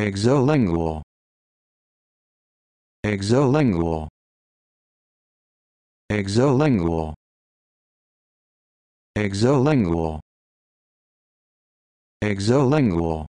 exolingual exolingual exolingual exolingual exolingual